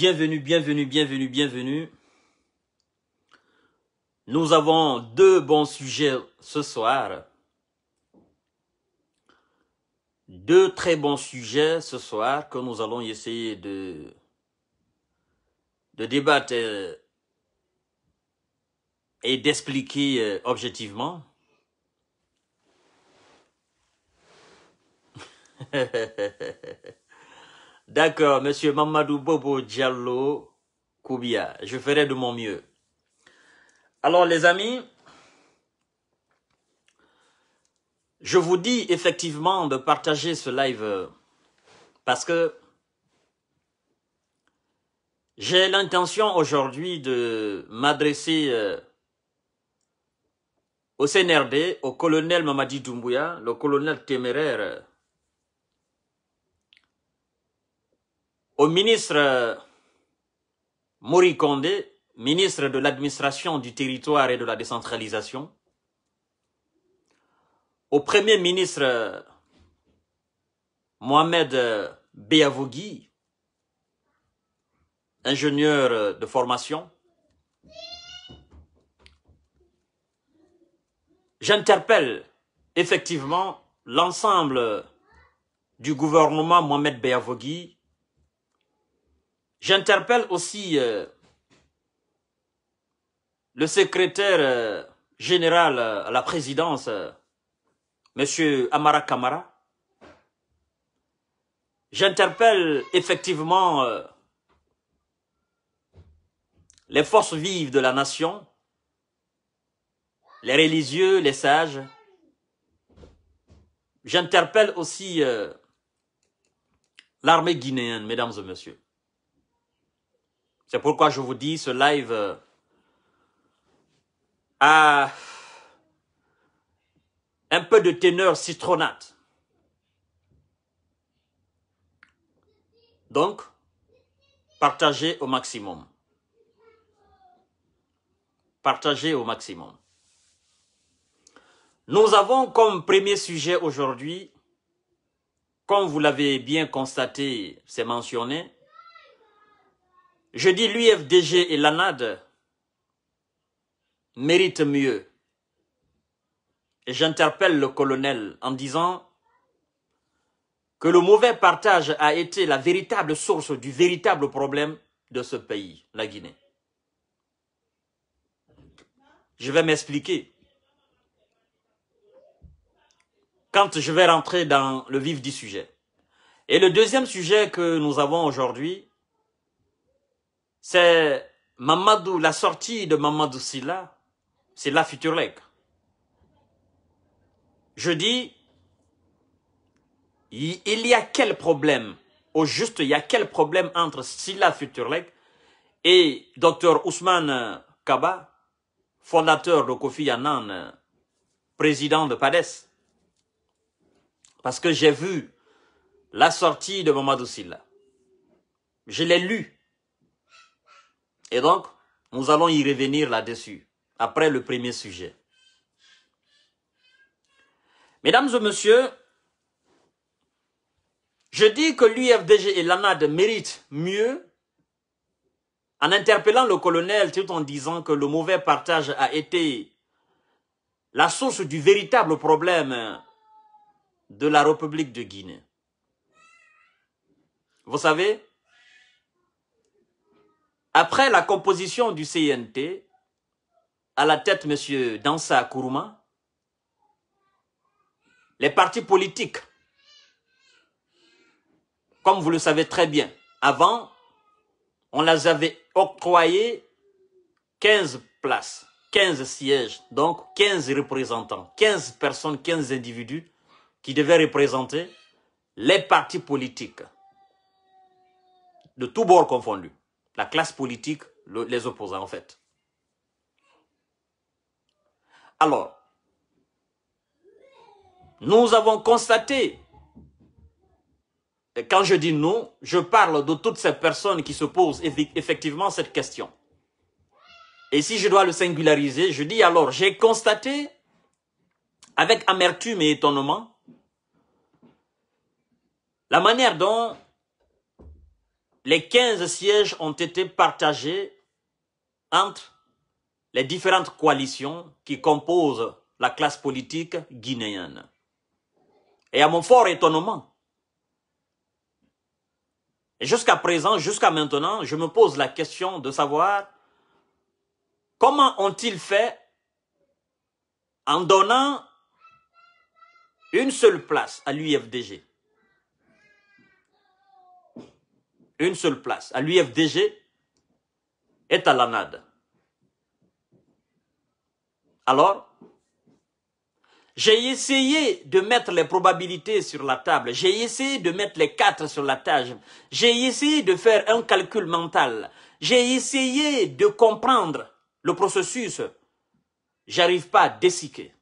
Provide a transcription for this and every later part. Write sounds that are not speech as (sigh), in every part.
Bienvenue, bienvenue, bienvenue, bienvenue. Nous avons deux bons sujets ce soir. Deux très bons sujets ce soir que nous allons essayer de, débattre euh, et d'expliquer euh, objectivement. (laughs) D'accord, monsieur Mamadou Bobo Diallo Koubia. Je ferai de mon mieux. Alors, les amis, je vous dis effectivement de partager ce live parce que j'ai l'intention aujourd'hui de m'adresser euh, au CNRD, au colonel Mamadi Doumbouya, le colonel téméraire au ministre euh, Mori Condé, ministre de l'administration du territoire et de la décentralisation, au premier ministre euh, Mohamed euh, Beyavogui, ingénieur de formation, j'interpelle effectivement l'ensemble du gouvernement Mohamed Beyavogui. J'interpelle aussi euh, le secrétaire euh, général euh, à la présidence, Monsieur Amara Kamara. J'interpelle effectivement les forces vives de la nation, les religieux, les sages. J'interpelle aussi l'armée guinéenne, mesdames et messieurs. C'est pourquoi je vous dis, ce live euh, a un peu de teneur citronnate. Donc, partagez au maximum. Partagez au maximum. Nous avons comme premier sujet aujourd'hui, comme vous l'avez bien constaté, c'est mentionné, je dis l'UFDG et l'ANAD méritent mieux. Et j'interpelle le colonel en disant que le mauvais partage a été la véritable source du véritable problème de ce pays, la Guinée. Je vais m'expliquer. Quand je vais rentrer dans le vif du sujet. Et le deuxième sujet que nous avons aujourd'hui, c'est Mamadou, la sortie de Mamadou Silla, c'est la Futurleg. Je dis, il y a quel problème, au juste, il y a quel problème entre Silla Futurleg et docteur Ousmane Kaba, fondateur de Kofi Annan, président de PADES. Parce que j'ai vu la sortie de Mamadou Silla. Je l'ai lu et donc, nous allons y revenir là-dessus, après le premier sujet. Mesdames et messieurs, je dis que l'UFDG et l'ANAD méritent mieux en interpellant le colonel tout en disant que le mauvais partage a été la source du véritable problème de la République de Guinée. Vous savez, après la composition du CNT, à la tête M. Dansa Kourouma, les partis politiques, comme vous le savez très bien, avant, on les avait octroyés 15 places, 15 sièges, donc 15 représentants, 15 personnes, 15 individus qui devaient représenter les partis politiques de tous bords confondus la classe politique, les opposants en fait. Alors, nous avons constaté, quand je dis nous, je parle de toutes ces personnes qui se posent effectivement cette question. Et si je dois le singulariser, je dis alors, j'ai constaté avec amertume et étonnement la manière dont les 15 sièges ont été partagés entre les différentes coalitions qui composent la classe politique guinéenne. Et à mon fort étonnement, jusqu'à présent, jusqu'à maintenant, je me pose la question de savoir comment ont-ils fait en donnant une seule place à l'UFDG une seule place, à l'UFDG est à l'ANAD. Alors, j'ai essayé de mettre les probabilités sur la table. J'ai essayé de mettre les quatre sur la table. J'ai essayé de faire un calcul mental. J'ai essayé de comprendre le processus. J'arrive pas à dessiquer.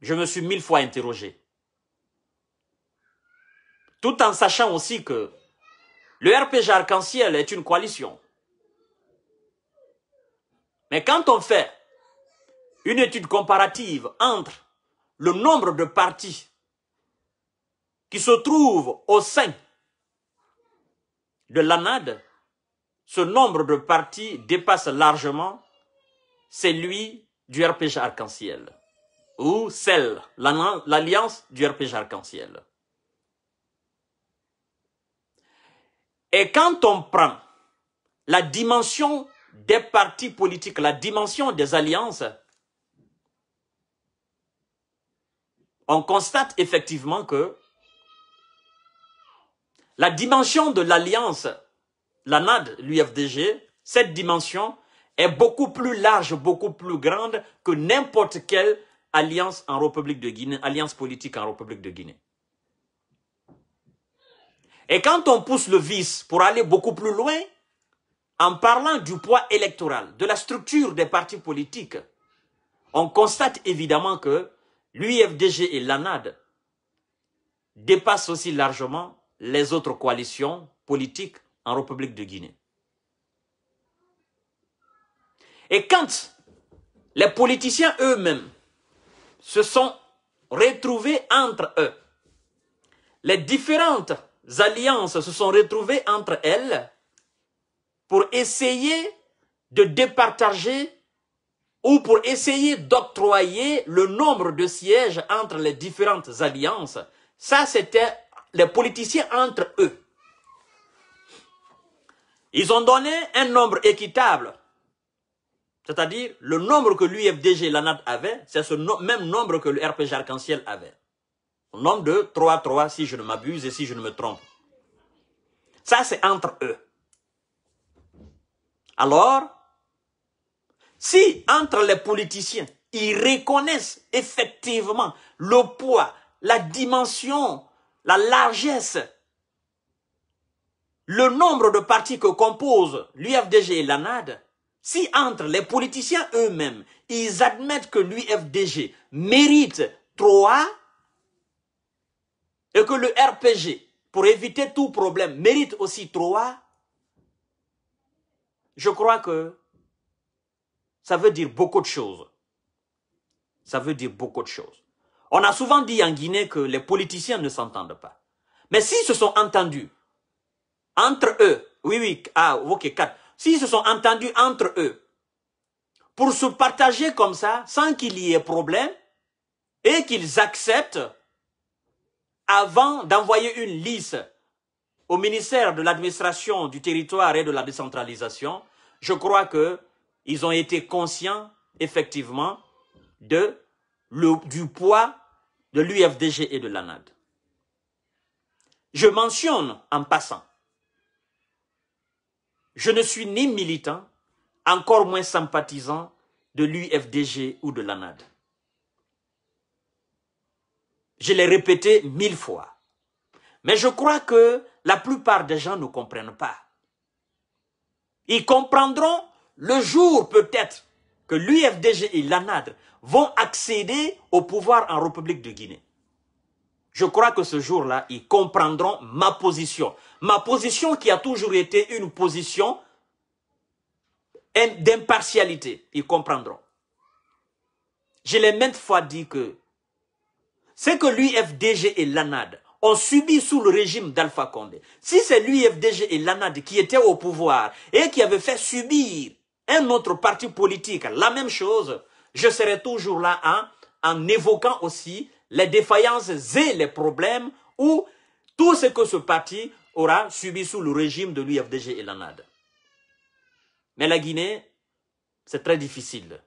Je me suis mille fois interrogé. Tout en sachant aussi que le RPG arc-en-ciel est une coalition. Mais quand on fait une étude comparative entre le nombre de partis qui se trouvent au sein de l'ANAD, ce nombre de partis dépasse largement celui du RPG arc-en-ciel ou celle, l'alliance du RPG arc-en-ciel. Et quand on prend la dimension des partis politiques, la dimension des alliances, on constate effectivement que la dimension de l'alliance, la NAD, l'UFDG, cette dimension est beaucoup plus large, beaucoup plus grande que n'importe quelle alliance en République de Guinée, alliance politique en République de Guinée. Et quand on pousse le vice pour aller beaucoup plus loin, en parlant du poids électoral, de la structure des partis politiques, on constate évidemment que l'UFDG et l'ANAD dépassent aussi largement les autres coalitions politiques en République de Guinée. Et quand les politiciens eux-mêmes se sont retrouvés entre eux, les différentes alliances se sont retrouvées entre elles pour essayer de départager ou pour essayer d'octroyer le nombre de sièges entre les différentes alliances. Ça, c'était les politiciens entre eux. Ils ont donné un nombre équitable, c'est-à-dire le nombre que l'UFDG, l'ANAD avait, c'est ce même nombre que le RPG Arc-en-Ciel avait nombre de trois-trois, si je ne m'abuse et si je ne me trompe. Ça, c'est entre eux. Alors, si entre les politiciens, ils reconnaissent effectivement le poids, la dimension, la largesse, le nombre de partis que composent l'UFDG et l'ANAD, si entre les politiciens eux-mêmes, ils admettent que l'UFDG mérite 3 et que le RPG, pour éviter tout problème, mérite aussi trois, je crois que ça veut dire beaucoup de choses. Ça veut dire beaucoup de choses. On a souvent dit en Guinée que les politiciens ne s'entendent pas. Mais s'ils se sont entendus entre eux, oui, oui, ah, ok, quatre, s'ils se sont entendus entre eux pour se partager comme ça, sans qu'il y ait problème, et qu'ils acceptent avant d'envoyer une liste au ministère de l'administration du territoire et de la décentralisation, je crois qu'ils ont été conscients, effectivement, de, le, du poids de l'UFDG et de l'ANAD. Je mentionne en passant, je ne suis ni militant, encore moins sympathisant de l'UFDG ou de l'ANAD. Je l'ai répété mille fois. Mais je crois que la plupart des gens ne comprennent pas. Ils comprendront le jour peut-être que l'UFDG et l'ANADRE vont accéder au pouvoir en République de Guinée. Je crois que ce jour-là, ils comprendront ma position. Ma position qui a toujours été une position d'impartialité. Ils comprendront. Je l'ai maintes fois dit que c'est que l'UFDG et l'ANAD ont subi sous le régime d'Alpha Condé. Si c'est l'UFDG et l'ANAD qui étaient au pouvoir et qui avaient fait subir un autre parti politique la même chose, je serai toujours là hein, en évoquant aussi les défaillances et les problèmes ou tout ce que ce parti aura subi sous le régime de l'UFDG et l'ANAD. Mais la Guinée, c'est très difficile.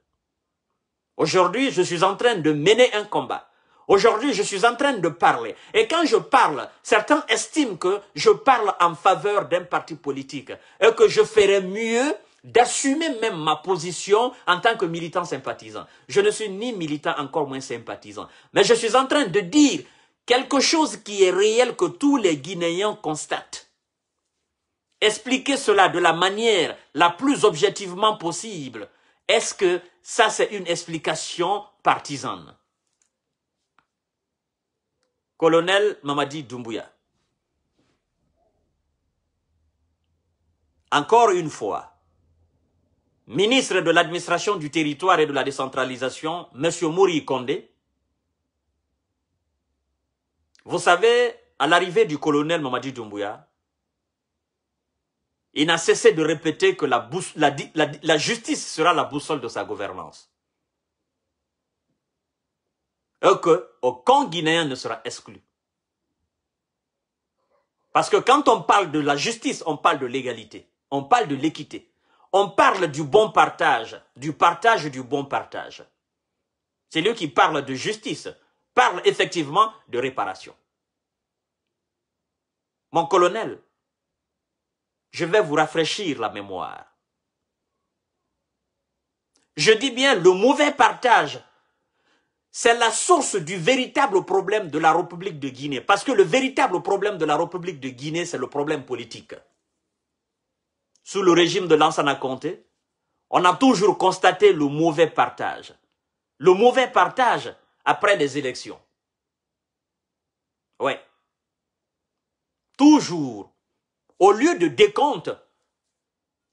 Aujourd'hui, je suis en train de mener un combat Aujourd'hui, je suis en train de parler. Et quand je parle, certains estiment que je parle en faveur d'un parti politique et que je ferais mieux d'assumer même ma position en tant que militant sympathisant. Je ne suis ni militant, encore moins sympathisant. Mais je suis en train de dire quelque chose qui est réel que tous les Guinéens constatent. Expliquer cela de la manière la plus objectivement possible, est-ce que ça c'est une explication partisane colonel Mamadi Doumbouya. Encore une fois, ministre de l'administration du territoire et de la décentralisation, M. Mouri Kondé, vous savez, à l'arrivée du colonel Mamadi Doumbouya, il n'a cessé de répéter que la justice sera la boussole de sa gouvernance. Euh, qu'aucun Guinéen ne sera exclu. Parce que quand on parle de la justice, on parle de l'égalité, on parle de l'équité, on parle du bon partage, du partage du bon partage. C'est lui qui parle de justice, parle effectivement de réparation. Mon colonel, je vais vous rafraîchir la mémoire. Je dis bien le mauvais partage c'est la source du véritable problème de la République de Guinée. Parce que le véritable problème de la République de Guinée, c'est le problème politique. Sous le régime de Lansana Conté, on a toujours constaté le mauvais partage. Le mauvais partage après les élections. Ouais. Toujours, au lieu de décompte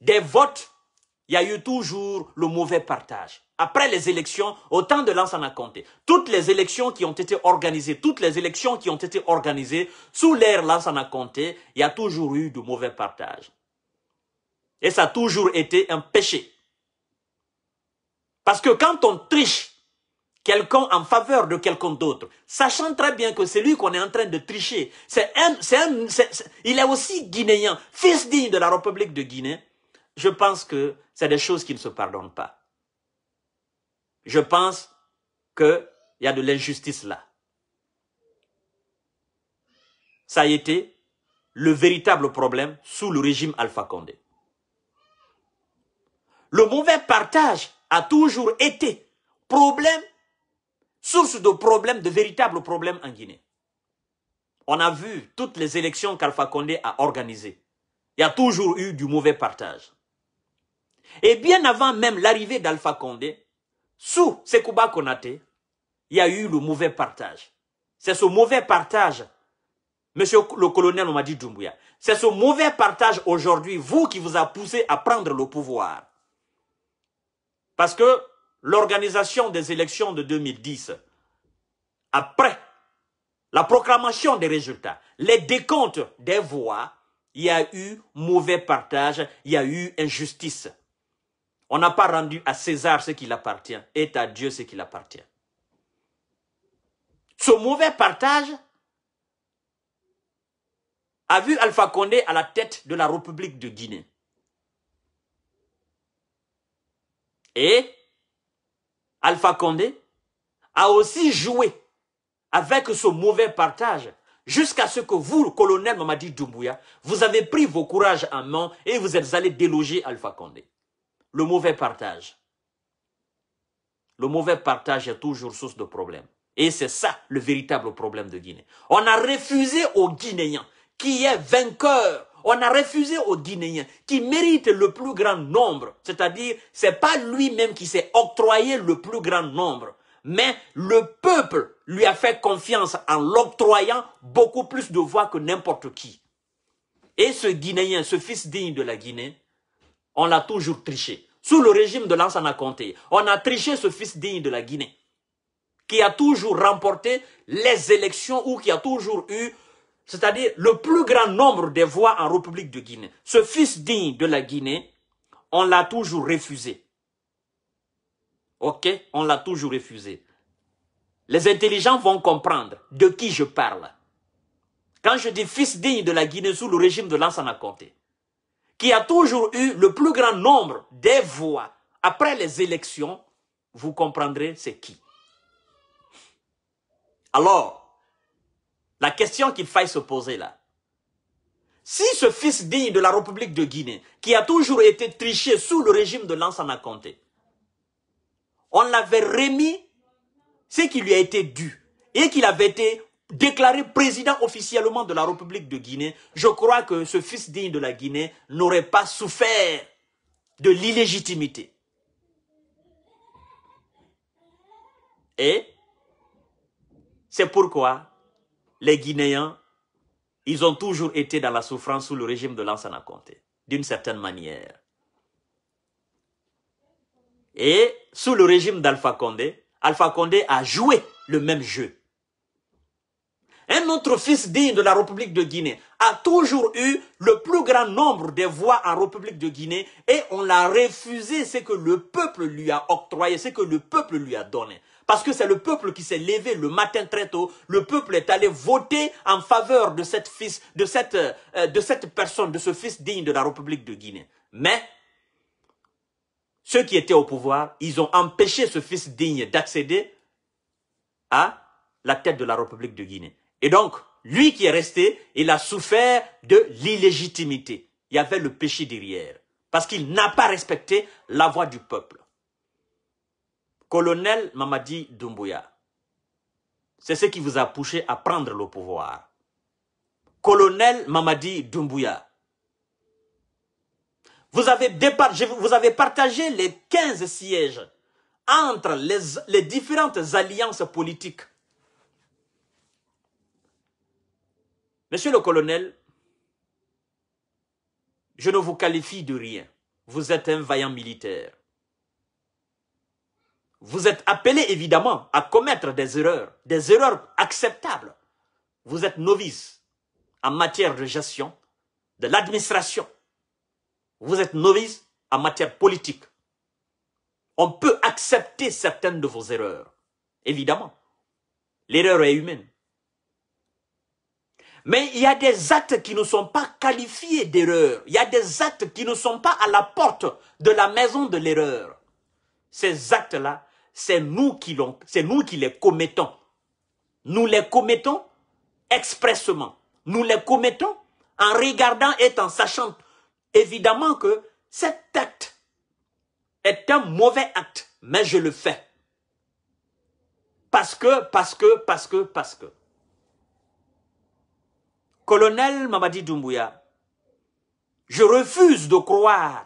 des votes, il y a eu toujours le mauvais partage après les élections, au temps de Lansana Conté, toutes les élections qui ont été organisées, toutes les élections qui ont été organisées sous l'ère Lansana compté, il y a toujours eu de mauvais partage. Et ça a toujours été un péché. Parce que quand on triche quelqu'un en faveur de quelqu'un d'autre, sachant très bien que c'est lui qu'on est en train de tricher, c'est il est aussi guinéen, fils digne de la République de Guinée, je pense que c'est des choses qui ne se pardonnent pas je pense qu'il y a de l'injustice là. Ça a été le véritable problème sous le régime Alpha Condé. Le mauvais partage a toujours été problème, source de problèmes, de véritables problèmes en Guinée. On a vu toutes les élections qu'Alpha Condé a organisées. Il y a toujours eu du mauvais partage. Et bien avant même l'arrivée d'Alpha Condé, sous Sekouba Konate, il y a eu le mauvais partage. C'est ce mauvais partage, monsieur le colonel dit Doumbouya, c'est ce mauvais partage aujourd'hui, vous qui vous a poussé à prendre le pouvoir. Parce que l'organisation des élections de 2010, après la proclamation des résultats, les décomptes des voix, il y a eu mauvais partage, il y a eu injustice. On n'a pas rendu à César ce qu'il appartient et à Dieu ce qu'il appartient. Ce mauvais partage a vu Alpha Condé à la tête de la République de Guinée. Et Alpha Condé a aussi joué avec ce mauvais partage jusqu'à ce que vous, colonel Mamadi Doumbouya, vous avez pris vos courages en main et vous êtes allé déloger Alpha Condé le mauvais partage. Le mauvais partage est toujours source de problèmes. Et c'est ça le véritable problème de Guinée. On a refusé au Guinéen qui est vainqueur. On a refusé au Guinéen qui mérite le plus grand nombre. C'est-à-dire, c'est pas lui-même qui s'est octroyé le plus grand nombre. Mais le peuple lui a fait confiance en l'octroyant beaucoup plus de voix que n'importe qui. Et ce Guinéen, ce fils digne de la Guinée, on l'a toujours triché. Sous le régime de Lansana Conté, on a triché ce fils digne de la Guinée, qui a toujours remporté les élections ou qui a toujours eu, c'est-à-dire le plus grand nombre des voix en République de Guinée. Ce fils digne de la Guinée, on l'a toujours refusé. Ok On l'a toujours refusé. Les intelligents vont comprendre de qui je parle. Quand je dis fils digne de la Guinée sous le régime de Lansana Conté, qui a toujours eu le plus grand nombre des voix après les élections, vous comprendrez c'est qui. Alors, la question qu'il faille se poser là, si ce fils digne de la République de Guinée, qui a toujours été triché sous le régime de Lansana Conté, on l'avait remis ce qui lui a été dû et qu'il avait été déclaré président officiellement de la République de Guinée, je crois que ce fils digne de la Guinée n'aurait pas souffert de l'illégitimité. Et c'est pourquoi les Guinéens, ils ont toujours été dans la souffrance sous le régime de l'Ansana Conté, d'une certaine manière. Et sous le régime d'Alpha Condé, Alpha Condé a joué le même jeu. Un autre fils digne de la République de Guinée a toujours eu le plus grand nombre des voix en République de Guinée et on l'a refusé ce que le peuple lui a octroyé, ce que le peuple lui a donné. Parce que c'est le peuple qui s'est levé le matin très tôt. Le peuple est allé voter en faveur de cette fils, de cette, euh, de cette personne, de ce fils digne de la République de Guinée. Mais ceux qui étaient au pouvoir, ils ont empêché ce fils digne d'accéder à la tête de la République de Guinée. Et donc, lui qui est resté, il a souffert de l'illégitimité. Il y avait le péché derrière. Parce qu'il n'a pas respecté la voix du peuple. Colonel Mamadi Doumbouya, c'est ce qui vous a poussé à prendre le pouvoir. Colonel Mamadi Doumbouya, vous avez, partagé les 15 sièges entre les différentes alliances politiques Monsieur le colonel, je ne vous qualifie de rien. Vous êtes un vaillant militaire. Vous êtes appelé évidemment à commettre des erreurs, des erreurs acceptables. Vous êtes novice en matière de gestion, de l'administration. Vous êtes novice en matière politique. On peut accepter certaines de vos erreurs, évidemment. L'erreur est humaine. Mais il y a des actes qui ne sont pas qualifiés d'erreur. Il y a des actes qui ne sont pas à la porte de la maison de l'erreur. Ces actes-là, c'est nous qui c'est nous qui les commettons. Nous les commettons expressement. Nous les commettons en regardant et en sachant évidemment que cet acte est un mauvais acte, mais je le fais. Parce que, parce que, parce que, parce que. Colonel Mamadi Doumbouya, je refuse de croire,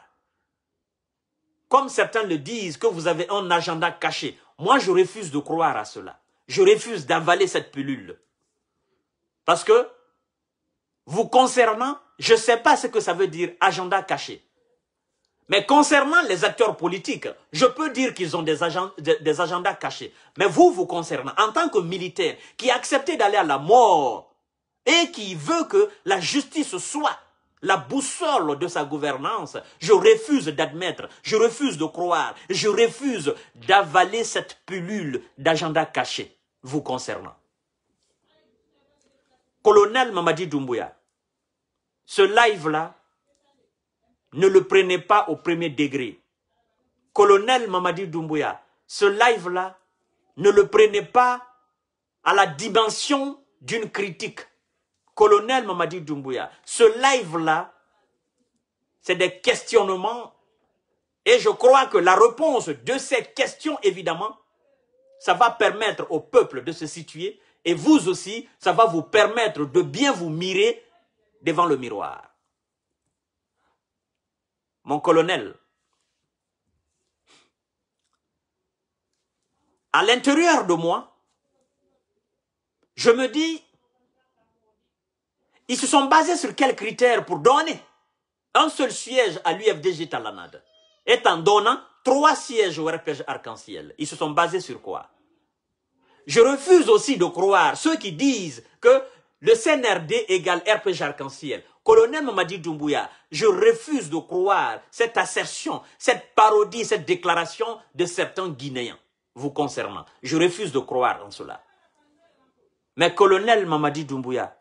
comme certains le disent, que vous avez un agenda caché. Moi, je refuse de croire à cela. Je refuse d'avaler cette pilule. Parce que, vous concernant, je ne sais pas ce que ça veut dire agenda caché. Mais concernant les acteurs politiques, je peux dire qu'ils ont des, des agendas cachés. Mais vous, vous concernant, en tant que militaire qui acceptez d'aller à la mort et qui veut que la justice soit la boussole de sa gouvernance. Je refuse d'admettre, je refuse de croire, je refuse d'avaler cette pilule d'agenda caché vous concernant. Colonel Mamadi Doumbouya, ce live-là, ne le prenez pas au premier degré. Colonel Mamadi Doumbouya, ce live-là, ne le prenez pas à la dimension d'une critique colonel Mamadi Doumbouya, ce live-là, c'est des questionnements. Et je crois que la réponse de cette question, évidemment, ça va permettre au peuple de se situer. Et vous aussi, ça va vous permettre de bien vous mirer devant le miroir. Mon colonel, à l'intérieur de moi, je me dis, ils se sont basés sur quels critères pour donner un seul siège à l'UFDG Talanade? et en donnant trois sièges au RPG Arc-en-Ciel Ils se sont basés sur quoi Je refuse aussi de croire ceux qui disent que le CNRD égale RPG Arc-en-Ciel. Colonel Mamadi Doumbouya, je refuse de croire cette assertion, cette parodie, cette déclaration de certains Guinéens vous concernant. Je refuse de croire en cela. Mais colonel Mamadi Doumbouya,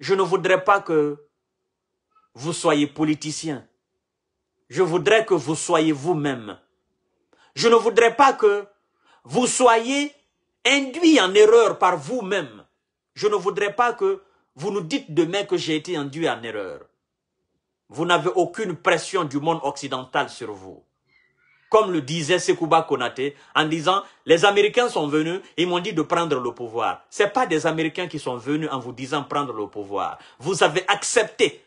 je ne voudrais pas que vous soyez politicien. Je voudrais que vous soyez vous-même. Je ne voudrais pas que vous soyez induit en erreur par vous-même. Je ne voudrais pas que vous nous dites demain que j'ai été induit en erreur. Vous n'avez aucune pression du monde occidental sur vous comme le disait Sekouba Konate en disant les Américains sont venus, ils m'ont dit de prendre le pouvoir. C'est pas des Américains qui sont venus en vous disant prendre le pouvoir. Vous avez accepté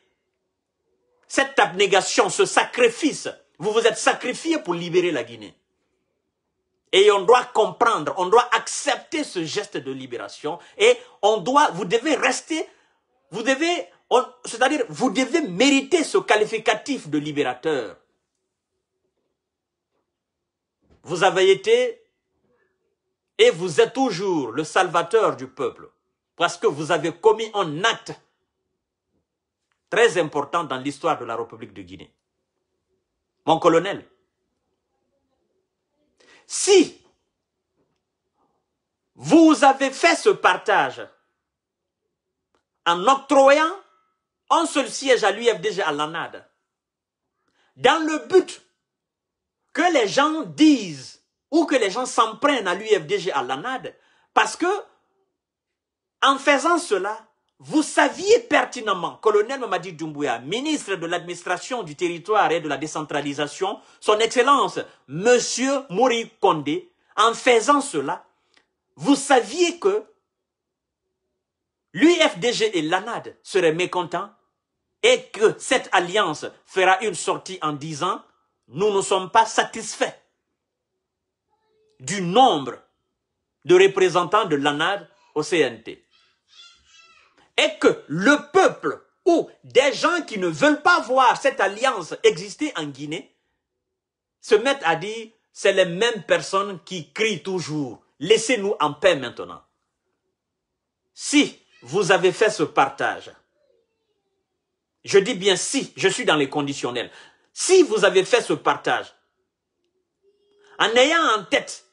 cette abnégation, ce sacrifice. Vous vous êtes sacrifié pour libérer la Guinée. Et on doit comprendre, on doit accepter ce geste de libération et on doit, vous devez rester, vous devez, c'est-à-dire, vous devez mériter ce qualificatif de libérateur. Vous avez été et vous êtes toujours le salvateur du peuple parce que vous avez commis un acte très important dans l'histoire de la République de Guinée. Mon colonel, si vous avez fait ce partage en octroyant un seul siège à l'UFDG à l'ANAD, dans le but que les gens disent ou que les gens s'en prennent à l'UFDG à l'ANAD parce que en faisant cela, vous saviez pertinemment, colonel Mamadi Doumbouya, ministre de l'administration du territoire et de la décentralisation, son excellence, monsieur Mouri Kondé, en faisant cela, vous saviez que l'UFDG et l'ANAD seraient mécontents et que cette alliance fera une sortie en dix ans nous ne sommes pas satisfaits du nombre de représentants de l'ANAD au CNT. Et que le peuple ou des gens qui ne veulent pas voir cette alliance exister en Guinée se mettent à dire c'est les mêmes personnes qui crient toujours laissez-nous en paix maintenant. Si vous avez fait ce partage, je dis bien si, je suis dans les conditionnels. Si vous avez fait ce partage, en ayant en tête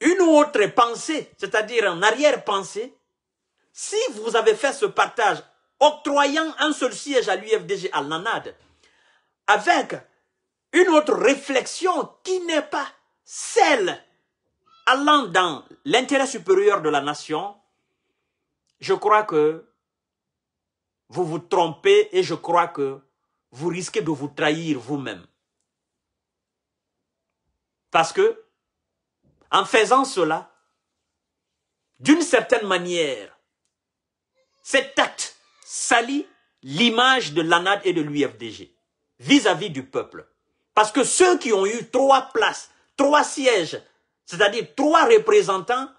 une autre pensée, c'est-à-dire en arrière-pensée, si vous avez fait ce partage octroyant un seul siège à l'UFDG à l'ANAD, avec une autre réflexion qui n'est pas celle allant dans l'intérêt supérieur de la nation, je crois que vous vous trompez et je crois que vous risquez de vous trahir vous-même. Parce que, en faisant cela, d'une certaine manière, cet acte salit l'image de l'ANAD et de l'UFDG vis-à-vis du peuple. Parce que ceux qui ont eu trois places, trois sièges, c'est-à-dire trois représentants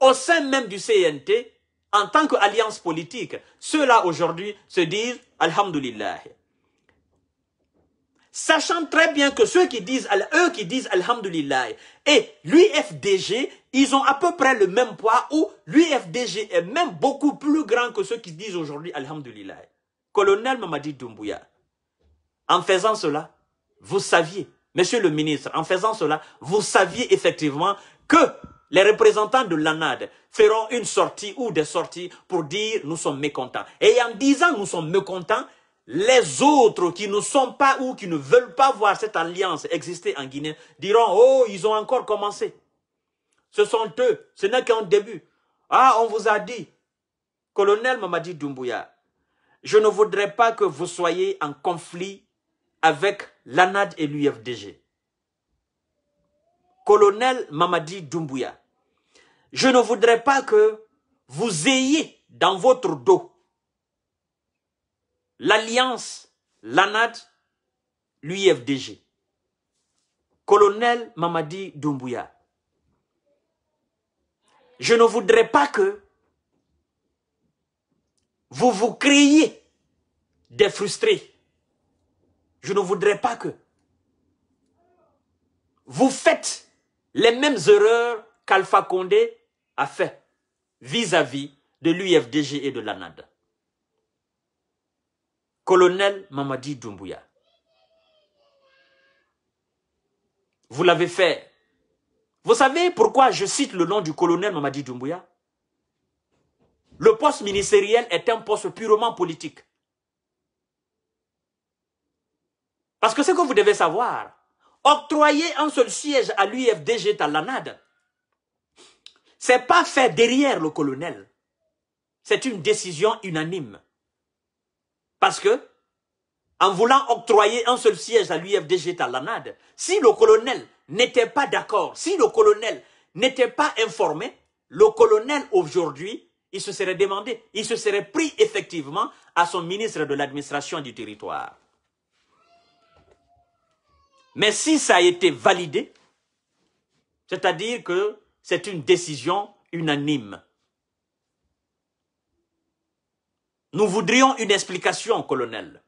au sein même du CNT, en tant qu'alliance politique, ceux-là aujourd'hui se disent « Alhamdulillah » sachant très bien que ceux qui disent, eux qui disent Alhamdulillah et l'UFDG, ils ont à peu près le même poids ou l'UFDG est même beaucoup plus grand que ceux qui disent aujourd'hui Alhamdulillah. Colonel Mamadi Doumbouya, en faisant cela, vous saviez, monsieur le ministre, en faisant cela, vous saviez effectivement que les représentants de l'ANAD feront une sortie ou des sorties pour dire nous sommes mécontents. Et en disant nous sommes mécontents, les autres qui ne sont pas ou qui ne veulent pas voir cette alliance exister en Guinée diront « Oh, ils ont encore commencé. Ce sont eux, ce n'est qu'un début. Ah, on vous a dit, colonel Mamadi Doumbouya, je ne voudrais pas que vous soyez en conflit avec l'ANAD et l'UFDG. Colonel Mamadi Doumbouya, je ne voudrais pas que vous ayez dans votre dos l'Alliance, l'ANAD, l'UFDG. Colonel Mamadi Doumbouya, je ne voudrais pas que vous vous criez des frustrés. Je ne voudrais pas que vous faites les mêmes erreurs qu'Alpha Condé a fait vis-à-vis -vis de l'UFDG et de l'ANAD colonel Mamadi Doumbouya. Vous l'avez fait. Vous savez pourquoi je cite le nom du colonel Mamadi Doumbouya Le poste ministériel est un poste purement politique. Parce que ce que vous devez savoir, octroyer un seul siège à l'UFDG Talanade, n'est pas fait derrière le colonel. C'est une décision unanime. Parce que, en voulant octroyer un seul siège à l'UFDG Talanade, si le colonel n'était pas d'accord, si le colonel n'était pas informé, le colonel aujourd'hui, il se serait demandé, il se serait pris effectivement à son ministre de l'administration du territoire. Mais si ça a été validé, c'est-à-dire que c'est une décision unanime. Nous voudrions une explication, colonel.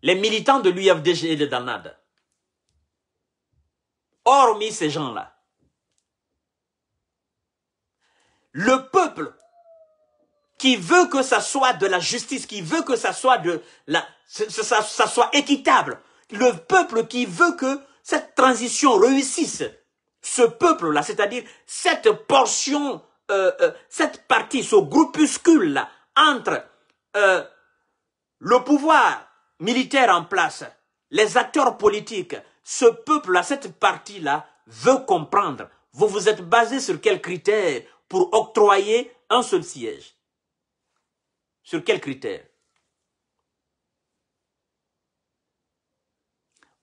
Les militants de l'UFDG et de Danade. hormis ces gens-là, le peuple qui veut que ça soit de la justice, qui veut que ça soit de la, ça soit équitable, le peuple qui veut que cette transition réussisse, ce peuple-là, c'est-à-dire cette portion euh, euh, cette partie, ce groupuscule entre euh, le pouvoir militaire en place, les acteurs politiques, ce peuple-là, cette partie-là, veut comprendre. Vous vous êtes basé sur quels critères pour octroyer un seul siège Sur quels critères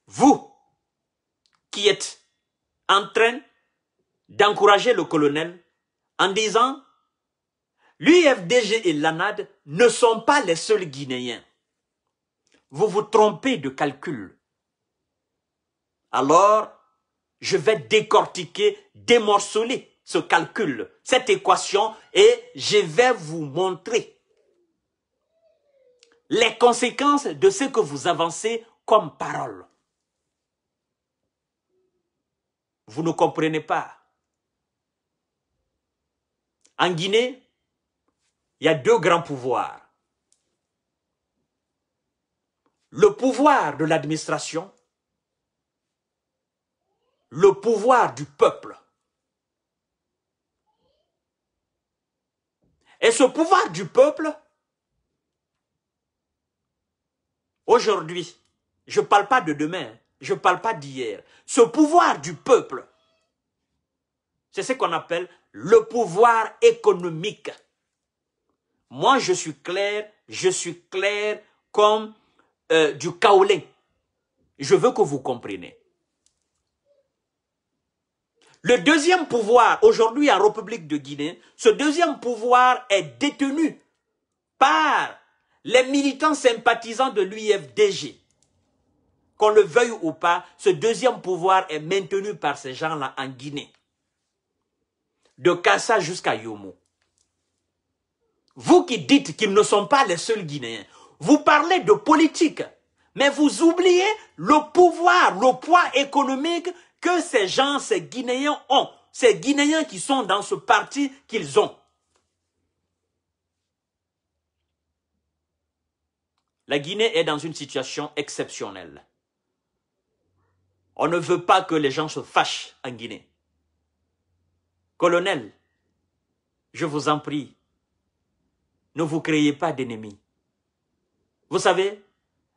Vous, qui êtes en train d'encourager le colonel en disant l'UFDG et l'ANAD ne sont pas les seuls Guinéens. Vous vous trompez de calcul. Alors, je vais décortiquer, démorceler ce calcul, cette équation, et je vais vous montrer les conséquences de ce que vous avancez comme parole. Vous ne comprenez pas. En Guinée, il y a deux grands pouvoirs. Le pouvoir de l'administration, le pouvoir du peuple. Et ce pouvoir du peuple, aujourd'hui, je ne parle pas de demain, je ne parle pas d'hier, ce pouvoir du peuple, c'est ce qu'on appelle le pouvoir économique. Moi, je suis clair, je suis clair comme euh, du kaolin. Je veux que vous compreniez. Le deuxième pouvoir, aujourd'hui en République de Guinée, ce deuxième pouvoir est détenu par les militants sympathisants de l'UFDG. Qu'on le veuille ou pas, ce deuxième pouvoir est maintenu par ces gens-là en Guinée de Kassa jusqu'à Yomo. Vous qui dites qu'ils ne sont pas les seuls Guinéens, vous parlez de politique, mais vous oubliez le pouvoir, le poids économique que ces gens, ces Guinéens ont, ces Guinéens qui sont dans ce parti qu'ils ont. La Guinée est dans une situation exceptionnelle. On ne veut pas que les gens se fâchent en Guinée. Colonel, je vous en prie, ne vous créez pas d'ennemis. Vous savez,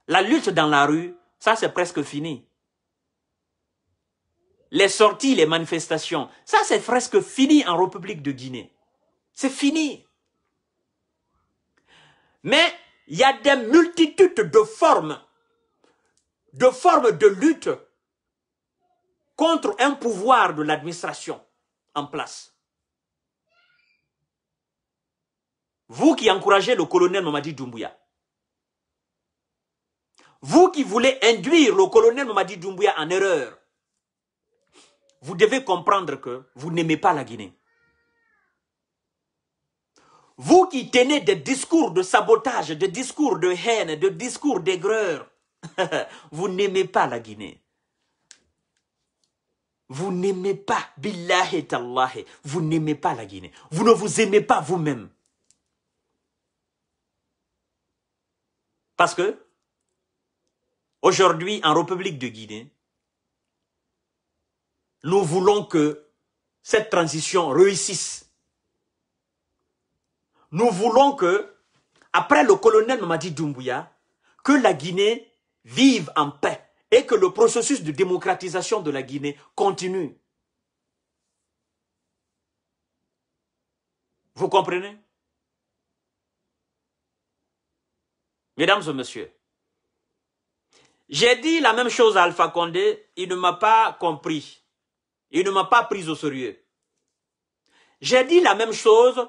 la lutte dans la rue, ça c'est presque fini. Les sorties, les manifestations, ça c'est presque fini en République de Guinée. C'est fini. Mais il y a des multitudes de formes, de formes de lutte contre un pouvoir de l'administration en place. Vous qui encouragez le colonel Mamadi Doumbouya, vous qui voulez induire le colonel Mamadi Doumbouya en erreur, vous devez comprendre que vous n'aimez pas la Guinée. Vous qui tenez des discours de sabotage, des discours de haine, des discours d'aigreur, (laughs) vous n'aimez pas la Guinée. Vous n'aimez pas, et tallahi, vous n'aimez pas la Guinée. Vous ne vous aimez pas vous-même. Parce que, aujourd'hui, en République de Guinée, nous voulons que cette transition réussisse. Nous voulons que, après le colonel Mamadi Doumbouya, que la Guinée vive en paix et que le processus de démocratisation de la Guinée continue. Vous comprenez Mesdames et messieurs, j'ai dit la même chose à Alpha Condé, il ne m'a pas compris, il ne m'a pas pris au sérieux. J'ai dit la même chose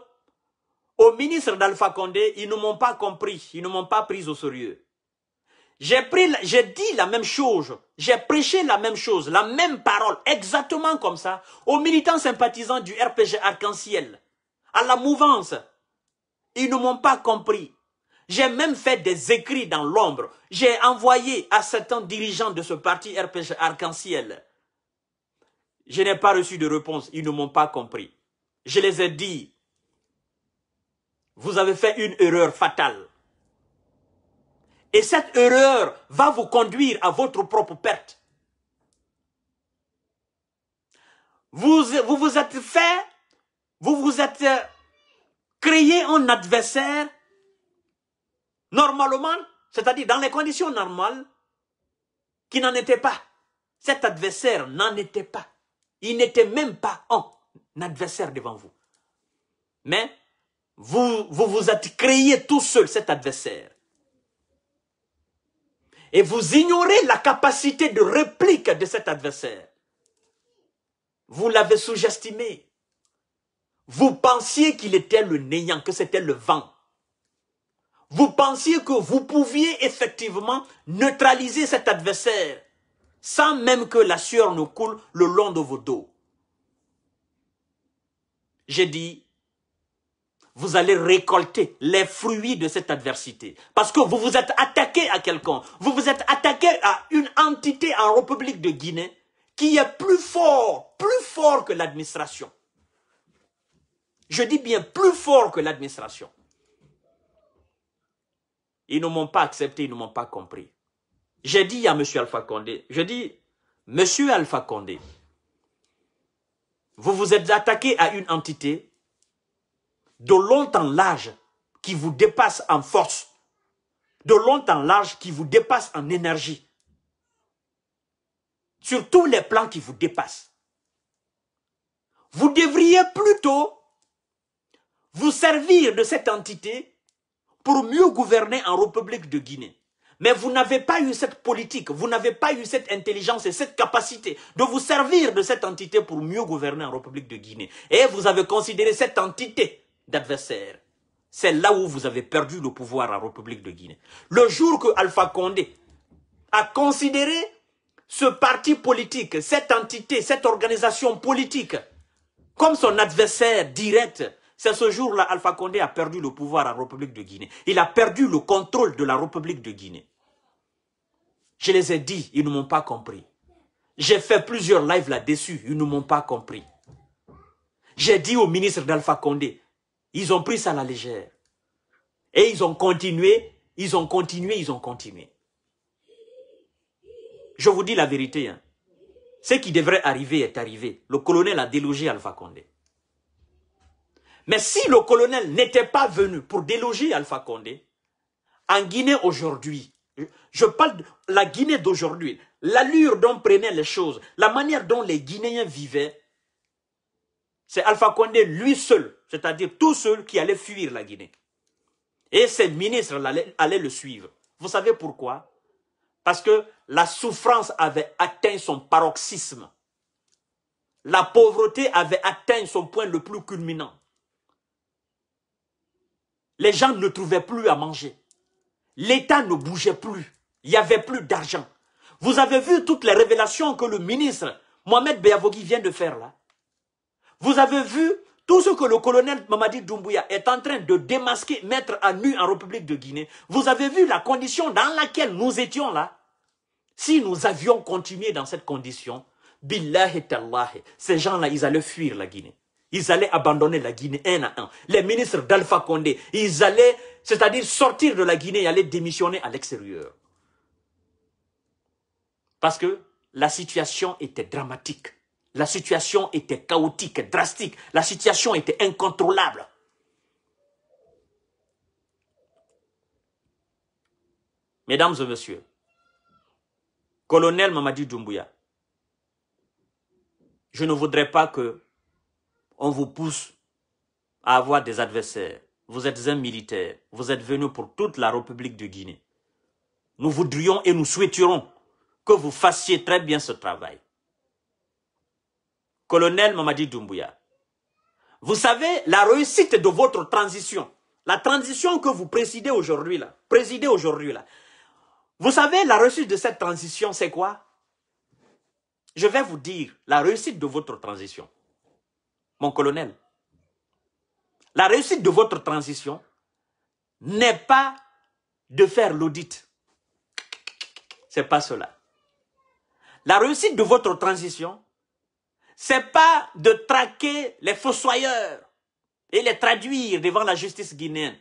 au ministre d'Alpha Condé, ils ne m'ont pas compris, ils ne m'ont pas pris au sérieux. J'ai pris, j'ai dit la même chose, j'ai prêché la même chose, la même parole, exactement comme ça, aux militants sympathisants du RPG Arc-en-Ciel, à la mouvance. Ils ne m'ont pas compris. J'ai même fait des écrits dans l'ombre. J'ai envoyé à certains dirigeants de ce parti RPG Arc-en-Ciel. Je n'ai pas reçu de réponse. Ils ne m'ont pas compris. Je les ai dit, vous avez fait une erreur fatale. Et cette erreur va vous conduire à votre propre perte. Vous vous, êtes fait, vous vous êtes euh, créé un adversaire normalement, c'est-à-dire dans les conditions normales, qui n'en était pas. Cet adversaire n'en était pas. Il n'était même pas un adversaire devant vous. Mais vous, vous vous êtes créé tout seul cet adversaire. Et vous ignorez la capacité de réplique de cet adversaire. Vous l'avez sous-estimé. Vous pensiez qu'il était le néant, que c'était le vent. Vous pensiez que vous pouviez effectivement neutraliser cet adversaire sans même que la sueur ne coule le long de vos dos. J'ai dit, vous allez récolter les fruits de cette adversité. Parce que vous vous êtes attaqué à quelqu'un, vous vous êtes attaqué à une entité en République de Guinée qui est plus fort, plus fort que l'administration. Je dis bien plus fort que l'administration. Ils ne m'ont pas accepté, ils ne m'ont pas compris. J'ai dit à M. Alpha Condé, je dis, Monsieur Alpha Condé, vous vous êtes attaqué à une entité de longtemps large qui vous dépasse en force, de longtemps large qui vous dépasse en énergie, sur tous les plans qui vous dépassent. Vous devriez plutôt vous servir de cette entité pour mieux gouverner en République de Guinée. Mais vous n'avez pas eu cette politique, vous n'avez pas eu cette intelligence et cette capacité de vous servir de cette entité pour mieux gouverner en République de Guinée. Et vous avez considéré cette entité d'adversaire, C'est là où vous avez perdu le pouvoir à la République de Guinée. Le jour que Alpha Condé a considéré ce parti politique, cette entité, cette organisation politique comme son adversaire direct, c'est ce jour-là Alpha Condé a perdu le pouvoir à la République de Guinée. Il a perdu le contrôle de la République de Guinée. Je les ai dit, ils ne m'ont pas compris. J'ai fait plusieurs lives là-dessus, ils ne m'ont pas compris. J'ai dit au ministre d'Alpha Condé, ils ont pris ça à la légère. Et ils ont continué, ils ont continué, ils ont continué. Je vous dis la vérité. Hein. Ce qui devrait arriver est arrivé. Le colonel a délogé Alpha Condé. Mais si le colonel n'était pas venu pour déloger Alpha Condé, en Guinée aujourd'hui, je parle de la Guinée d'aujourd'hui, l'allure dont prenaient les choses, la manière dont les Guinéens vivaient, c'est Alpha Condé lui seul, c'est-à-dire tout seul qui allait fuir la Guinée. Et ses ministres allaient, le suivre. Vous savez pourquoi Parce que la souffrance avait atteint son paroxysme. La pauvreté avait atteint son point le plus culminant. Les gens ne trouvaient plus à manger. L'État ne bougeait plus. Il n'y avait plus d'argent. Vous avez vu toutes les révélations que le ministre Mohamed Beyavogui vient de faire là. Vous avez vu tout ce que le colonel Mamadi Doumbouya est en train de démasquer, mettre à nu en République de Guinée. Vous avez vu la condition dans laquelle nous étions là Si nous avions continué dans cette condition, et ces gens-là, ils allaient fuir la Guinée. Ils allaient abandonner la Guinée un à un. Les ministres d'Alpha Condé, ils allaient, c'est-à-dire sortir de la Guinée et aller démissionner à l'extérieur. Parce que la situation était dramatique. La situation était chaotique, drastique. La situation était incontrôlable. Mesdames et messieurs, colonel Mamadi Doumbouya, je ne voudrais pas que on vous pousse à avoir des adversaires. Vous êtes un militaire. Vous êtes venu pour toute la République de Guinée. Nous voudrions et nous souhaiterons que vous fassiez très bien ce travail colonel Mamadi Doumbouya. Vous savez, la réussite de votre transition, la transition que vous présidez aujourd'hui là, présidez aujourd'hui là. Vous savez, la réussite de cette transition, c'est quoi Je vais vous dire la réussite de votre transition, mon colonel. La réussite de votre transition n'est pas de faire l'audit. C'est pas cela. La réussite de votre transition c'est pas de traquer les fossoyeurs et les traduire devant la justice guinéenne.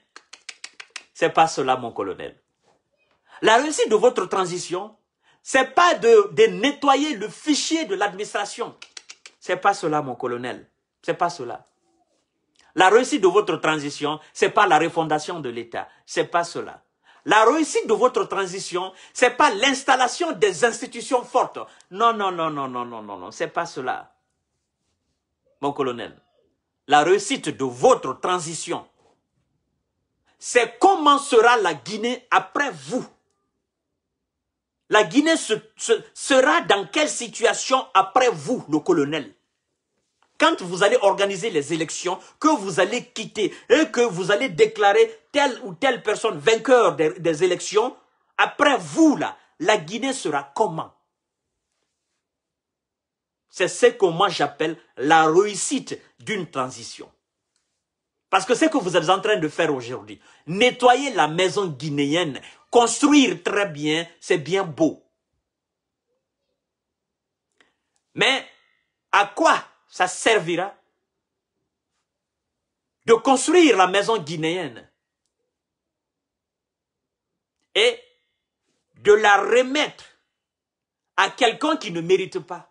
C'est pas cela, mon colonel. La réussite de votre transition, c'est pas de, nettoyer le fichier de l'administration. C'est pas cela, mon colonel. C'est pas cela. La réussite de votre transition, c'est pas la refondation de l'État. C'est pas cela. La réussite de votre transition, c'est pas l'installation des institutions fortes. Non, non, non, non, non, non, non, non. C'est pas cela mon colonel, la réussite de votre transition, c'est comment sera la Guinée après vous. La Guinée sera dans quelle situation après vous, le colonel Quand vous allez organiser les élections, que vous allez quitter et que vous allez déclarer telle ou telle personne vainqueur des, élections, après vous, là, la Guinée sera comment c'est ce que moi j'appelle la réussite d'une transition. Parce que ce que vous êtes en train de faire aujourd'hui, nettoyer la maison guinéenne, construire très bien, c'est bien beau. Mais à quoi ça servira de construire la maison guinéenne et de la remettre à quelqu'un qui ne mérite pas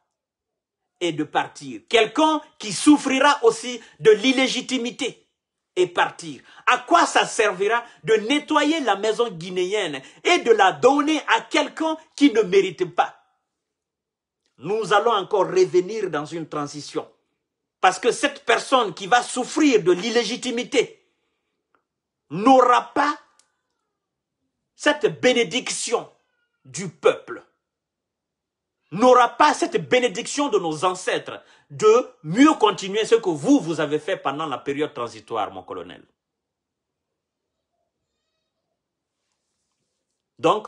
et de partir. Quelqu'un qui souffrira aussi de l'illégitimité et partir. À quoi ça servira de nettoyer la maison guinéenne et de la donner à quelqu'un qui ne mérite pas Nous allons encore revenir dans une transition. Parce que cette personne qui va souffrir de l'illégitimité n'aura pas cette bénédiction du peuple n'aura pas cette bénédiction de nos ancêtres de mieux continuer ce que vous, vous avez fait pendant la période transitoire, mon colonel. Donc,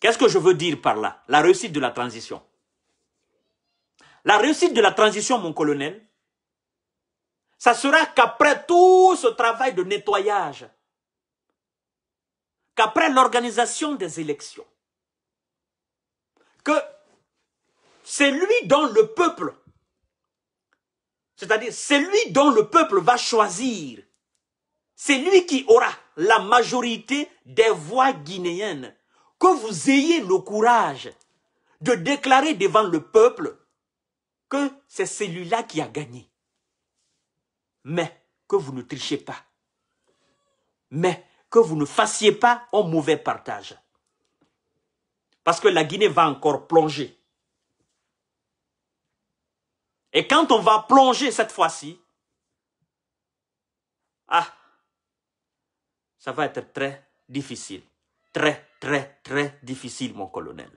qu'est-ce que je veux dire par là La réussite de la transition. La réussite de la transition, mon colonel, ça sera qu'après tout ce travail de nettoyage, qu'après l'organisation des élections, que c'est lui dont le peuple, c'est-à-dire c'est dont le peuple va choisir. C'est lui qui aura la majorité des voix guinéennes. Que vous ayez le courage de déclarer devant le peuple que c'est celui-là qui a gagné. Mais que vous ne trichez pas. Mais que vous ne fassiez pas un mauvais partage. Parce que la Guinée va encore plonger. Et quand on va plonger cette fois-ci, ah, ça va être très difficile. Très, très, très difficile, mon colonel.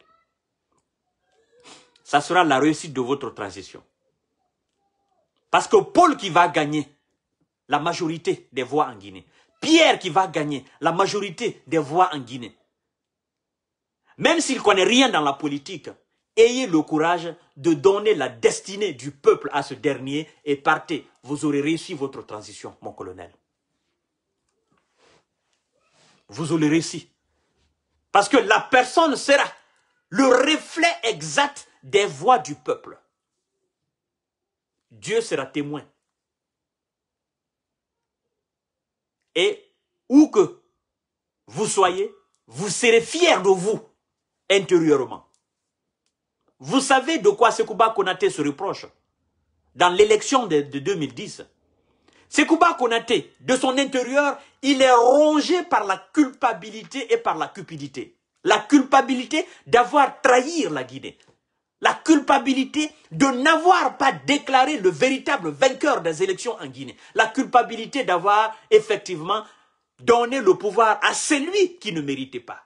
Ça sera la réussite de votre transition. Parce que Paul qui va gagner la majorité des voix en Guinée, Pierre qui va gagner la majorité des voix en Guinée, même s'il connaît rien dans la politique, ayez le courage de donner la destinée du peuple à ce dernier et partez. Vous aurez réussi votre transition, mon colonel. Vous aurez réussi. Parce que la personne sera le reflet exact des voix du peuple. Dieu sera témoin. Et où que vous soyez, vous serez fier de vous intérieurement. Vous savez de quoi Sekouba Konaté se reproche dans l'élection de, 2010. Sekouba Konaté, de son intérieur, il est rongé par la culpabilité et par la cupidité. La culpabilité d'avoir trahi la Guinée. La culpabilité de n'avoir pas déclaré le véritable vainqueur des élections en Guinée. La culpabilité d'avoir effectivement donné le pouvoir à celui qui ne méritait pas.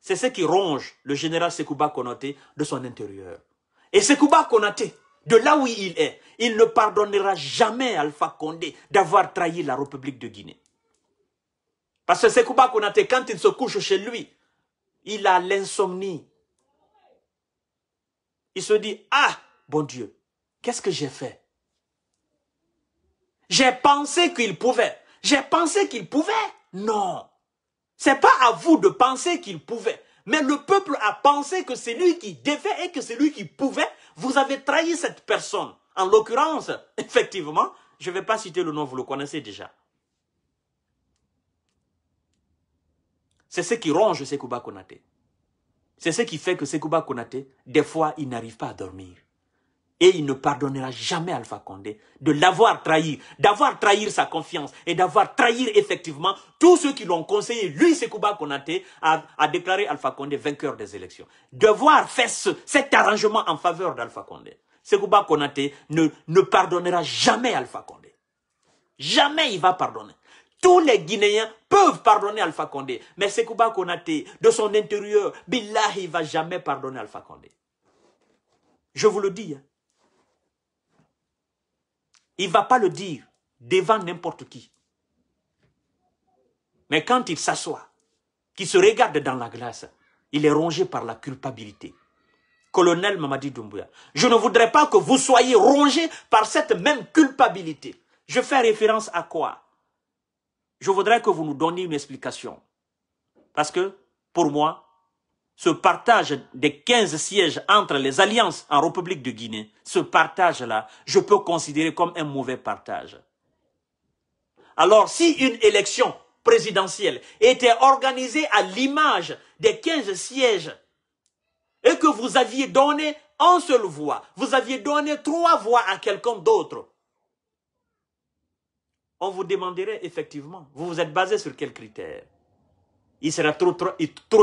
C'est ce qui ronge le général Sekouba Konaté de son intérieur. Et Sekouba Konaté, de là où il est, il ne pardonnera jamais Alpha Condé d'avoir trahi la République de Guinée. Parce que Sekouba Konaté, quand il se couche chez lui, il a l'insomnie. Il se dit, ah, bon Dieu, qu'est-ce que j'ai fait J'ai pensé qu'il pouvait. J'ai pensé qu'il pouvait. Non. C'est pas à vous de penser qu'il pouvait. Mais le peuple a pensé que c'est lui qui devait et que c'est lui qui pouvait. Vous avez trahi cette personne. En l'occurrence, (laughs) effectivement, je ne vais pas citer le nom, vous le connaissez déjà. C'est ce qui ronge Sekouba Konate. C'est ce qui fait que Sekouba Konate, des fois, il n'arrive pas à dormir. Et il ne pardonnera jamais Alpha Condé de l'avoir trahi, d'avoir trahi sa confiance et d'avoir trahi effectivement tous ceux qui l'ont conseillé. Lui, Sekouba Konaté, a, a, déclaré Alpha Condé vainqueur des élections. Devoir faire cet arrangement en faveur d'Alpha Condé. Sekouba Konaté ne, ne pardonnera jamais Alpha Condé. Jamais il va pardonner. Tous les Guinéens peuvent pardonner Alpha Condé. Mais Sekouba Konaté, de son intérieur, Billah, il va jamais pardonner Alpha Condé. Je vous le dis. Hein. Il ne va pas le dire devant n'importe qui. Mais quand il s'assoit, qu'il se regarde dans la glace, il est rongé par la culpabilité. Colonel Mamadi Doumbouya, je ne voudrais pas que vous soyez rongé par cette même culpabilité. Je fais référence à quoi Je voudrais que vous nous donniez une explication. Parce que, pour moi, ce partage des 15 sièges entre les alliances en République de Guinée, ce partage-là, je peux considérer comme un mauvais partage. Alors, si une élection présidentielle était organisée à l'image des 15 sièges et que vous aviez donné une seule voix, vous aviez donné trois voix à quelqu'un d'autre, on vous demanderait effectivement, vous vous êtes basé sur quel critère Il sera trop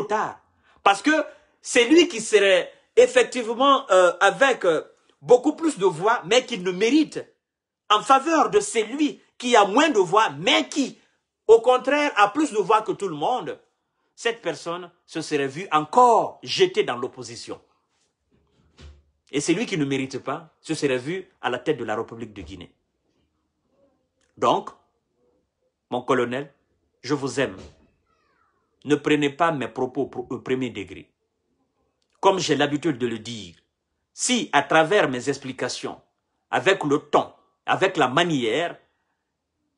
tard parce que c'est lui qui serait effectivement euh, avec euh, beaucoup plus de voix, mais qui ne mérite, en faveur de celui qui a moins de voix, mais qui, au contraire, a plus de voix que tout le monde, cette personne se serait vue encore jetée dans l'opposition. Et celui qui ne mérite pas se serait vu à la tête de la République de Guinée. Donc, mon colonel, je vous aime ne prenez pas mes propos au premier degré. Comme j'ai l'habitude de le dire, si à travers mes explications, avec le temps, avec la manière,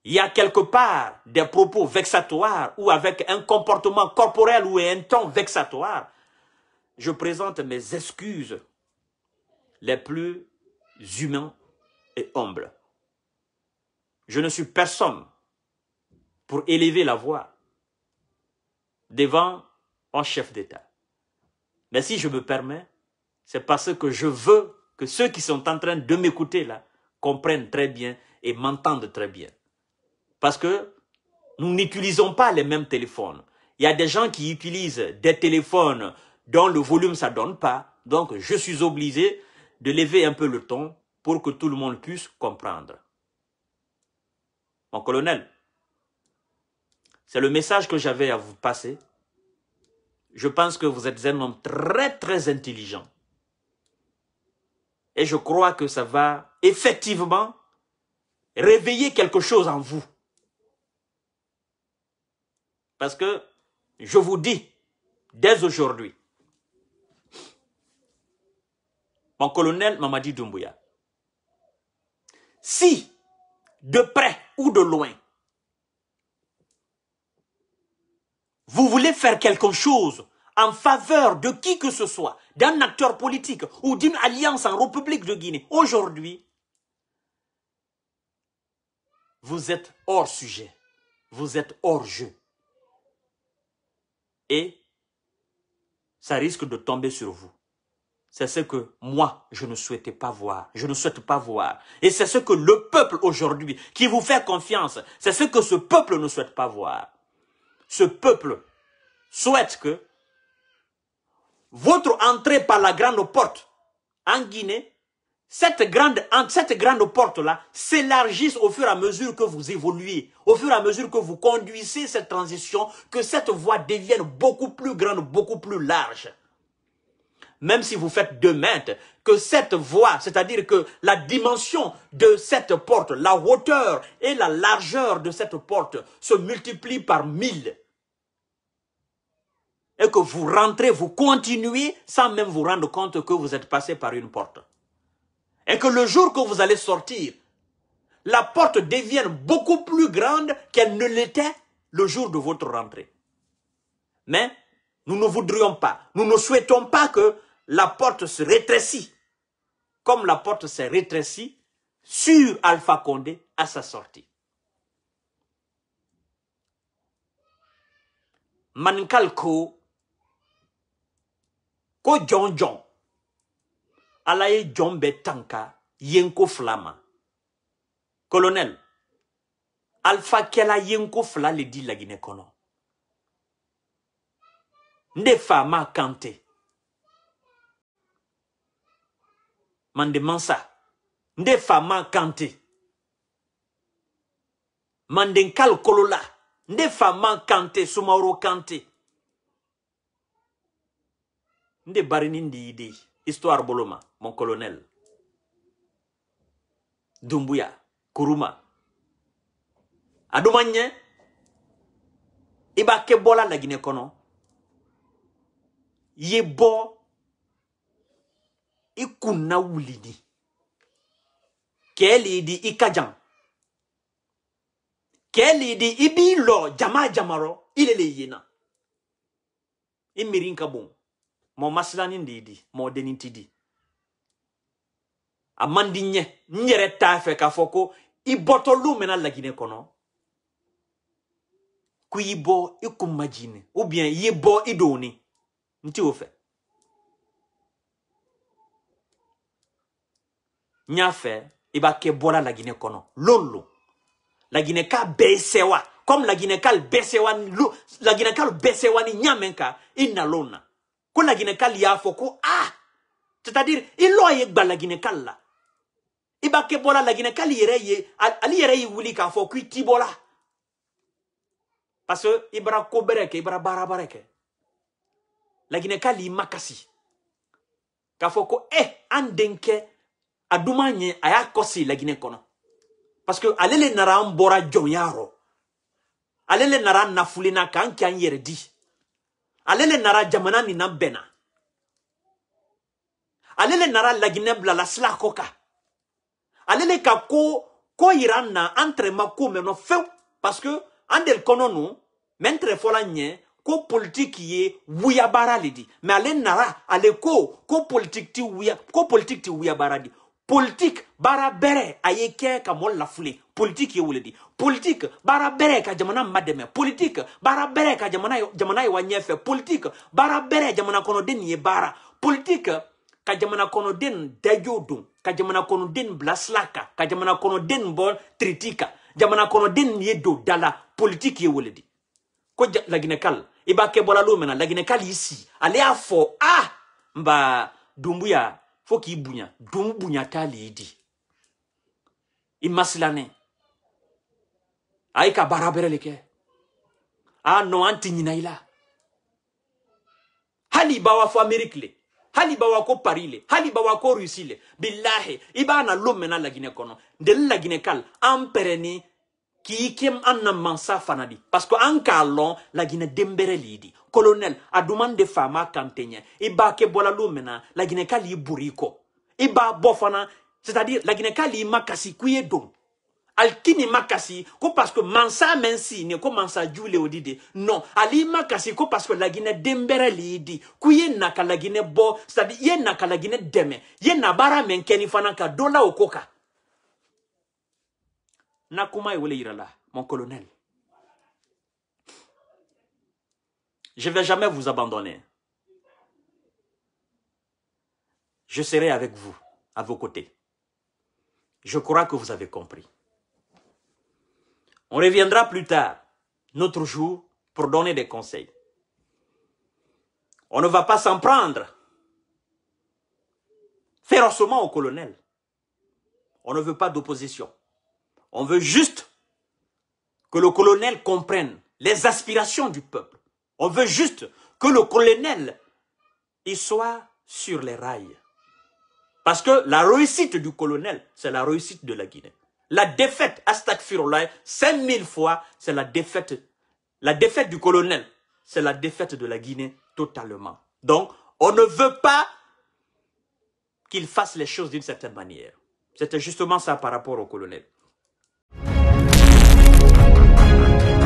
il y a quelque part des propos vexatoires ou avec un comportement corporel ou un ton vexatoire, je présente mes excuses les plus humains et humbles. Je ne suis personne pour élever la voix devant un chef d'État. Mais si je me permets, c'est parce que je veux que ceux qui sont en train de m'écouter là comprennent très bien et m'entendent très bien. Parce que nous n'utilisons pas les mêmes téléphones. Il y a des gens qui utilisent des téléphones dont le volume ça donne pas. Donc je suis obligé de lever un peu le ton pour que tout le monde puisse comprendre. Mon colonel, c'est le message que j'avais à vous passer. Je pense que vous êtes un homme très, très intelligent. Et je crois que ça va effectivement réveiller quelque chose en vous. Parce que je vous dis, dès aujourd'hui, mon colonel Mamadi Doumbouya, si de près ou de loin, vous voulez faire quelque chose en faveur de qui que ce soit, d'un acteur politique ou d'une alliance en République de Guinée, aujourd'hui, vous êtes hors sujet, vous êtes hors jeu. Et ça risque de tomber sur vous. C'est ce que moi, je ne souhaitais pas voir. Je ne souhaite pas voir. Et c'est ce que le peuple aujourd'hui, qui vous fait confiance, c'est ce que ce peuple ne souhaite pas voir ce peuple souhaite que votre entrée par la grande porte en Guinée, cette grande, porte-là s'élargisse au fur et à mesure que vous évoluez, au fur et à mesure que vous conduisez cette transition, que cette voie devienne beaucoup plus grande, beaucoup plus large même si vous faites deux mètres, que cette voie, c'est-à-dire que la dimension de cette porte, la hauteur et la largeur de cette porte se multiplient par mille. Et que vous rentrez, vous continuez sans même vous rendre compte que vous êtes passé par une porte. Et que le jour que vous allez sortir, la porte devienne beaucoup plus grande qu'elle ne l'était le jour de votre rentrée. Mais nous ne voudrions pas, nous ne souhaitons pas que la porte se rétrécit, comme la porte s'est rétrécit sur Alpha Condé à sa sortie. Mankalko, ko ko jɔn jɔn yenko flama, colonel. Alpha Kela yenko fila le di la Guinée Kono. de ma kante mandemansa nde fama kante mande nkal kolola nde fama kante sumaworo kante nde barini ndi yidi histoire boloma mon colonel dumbuya kuruma aduma ɲɛ i b'a kɛ bɔla laginɛ kɔnɔ ye bɔ i kunna wulidi k'e lidi i ka jan k'e lidi i b'i lɔ jama jamarɔ i le le yenna i miiri ka bon mɔɔ masilanin de di mɔɔ denin ti di a man di ɲɛ n yɛrɛ t'a fɛ k'a fɔ ko i bɔtɔ lu mɛna laginɛ kɔnɔ ko i bɔ i kun majinɛ ou bien i ye bɔ i doni n t'o fɛ nya iba kebola i b'a kɛ bɔla besewa, kɔnɔ comme la comme ka besewa, sewa La ni nyamenka mɛn ko y'a ah! c'est-à-dire il loye ye guinée la i b'a kɛ bɔla laginɛkal yɛrɛ ye tibola, wuli k'a foko parce que ibra ko bɛrɛ ibra bara makasi k'a eh, andenke a ayakosi ɲɛ a y'a parce que allez nara mbora bɔra allez nara nafulina k'an kɛ an nara jamana ni na nara la bilala sila kɔ le ka ko ko entre an meno feu. parce que andel kononu mentre folanye, ko politique ye lidi. mais di nara ale ko ko politique ti ko politique ti di politique barabere, bere a ye kɛ politique ye wele politique barabere kajamana ka politique barabere ka jamana politique barabere kajamana jamana kono den politique kajamana konodin kono Kajamana konodin blaslaka. jamana konodin bon tritika. Kajamana ka jamana kono jamana kono dala la politique ye wele di ko ah, Mba, dumbuya. fo k'i bonya don bonya t'ale ye di i masilannen a ye ka baara bɛrɛ le kɛ a nɔ an ti ɲina i la hali i b'a fɔ ameriki le hali i b'a ko paris le hali ko rusi le bilahi i b'a na lo mɛnna laginɛ kɔnɔ ndeli laginɛ kal an pɛrɛnni k'i kem en mansa Fanadi parce que en k'a la gine dembere l'idi. Colonel, a demande de faama kan tɛ ɲɛ na laginɛka c'est à dire kali makasi k'i ye don alikini makasi ko parce que mansa mensi ne ko mansa Jule le non ali makasi ko parce que la gine bɛrɛ lidi. di ko i bo, na c'est à dire yen na ka laginɛ dɛmɛ nabara menkeni na baara Okoka. Nakuma et mon colonel je ne vais jamais vous abandonner je serai avec vous à vos côtés je crois que vous avez compris on reviendra plus tard notre jour pour donner des conseils on ne va pas s'en prendre férocement au colonel on ne veut pas d'opposition on veut juste que le colonel comprenne les aspirations du peuple. On veut juste que le colonel soit sur les rails. Parce que la réussite du colonel, c'est la réussite de la Guinée. La défaite, Astagfirullah, 5000 fois, c'est la défaite. La défaite du colonel, c'est la défaite de la Guinée totalement. Donc, on ne veut pas qu'il fasse les choses d'une certaine manière. C'était justement ça par rapport au colonel. Thank you.